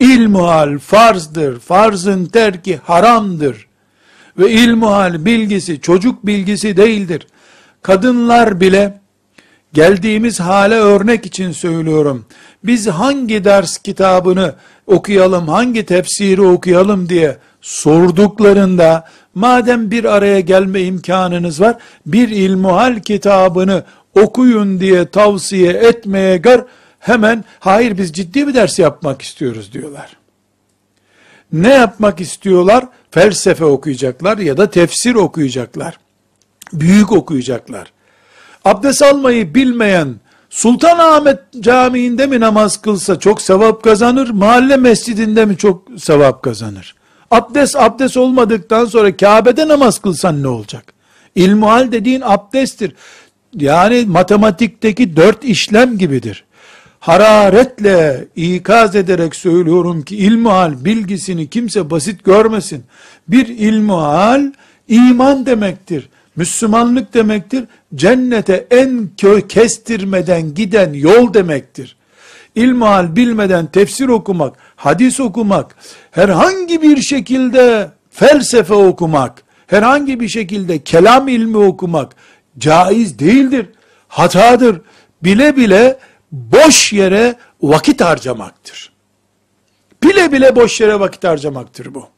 ilmuhal farzdır, farzın terki haramdır. Ve ilmuhal bilgisi çocuk bilgisi değildir. Kadınlar bile geldiğimiz hale örnek için söylüyorum. Biz hangi ders kitabını okuyalım, hangi tefsiri okuyalım diye sorduklarında madem bir araya gelme imkanınız var, bir ilmuhal kitabını okuyun diye tavsiye etmeye gar, hemen hayır biz ciddi bir ders yapmak istiyoruz diyorlar. Ne yapmak istiyorlar? Felsefe okuyacaklar ya da tefsir okuyacaklar. Büyük okuyacaklar. Abdest almayı bilmeyen Sultan Ahmet Camii'nde mi namaz kılsa çok sevap kazanır, mahalle mescidinde mi çok sevap kazanır? Abdest abdest olmadıktan sonra Kabe'de namaz kılsan ne olacak? İlmuhal dediğin abdesttir. Yani matematikteki dört işlem gibidir hararetle ikaz ederek söylüyorum ki ilmuhal bilgisini kimse basit görmesin. Bir ilmuhal iman demektir. Müslümanlık demektir. Cennete en kö kestirmeden giden yol demektir. İlmihal bilmeden tefsir okumak, hadis okumak, herhangi bir şekilde felsefe okumak, herhangi bir şekilde kelam ilmi okumak caiz değildir. Hatadır. Bile bile boş yere vakit harcamaktır. Bile bile boş yere vakit harcamaktır bu.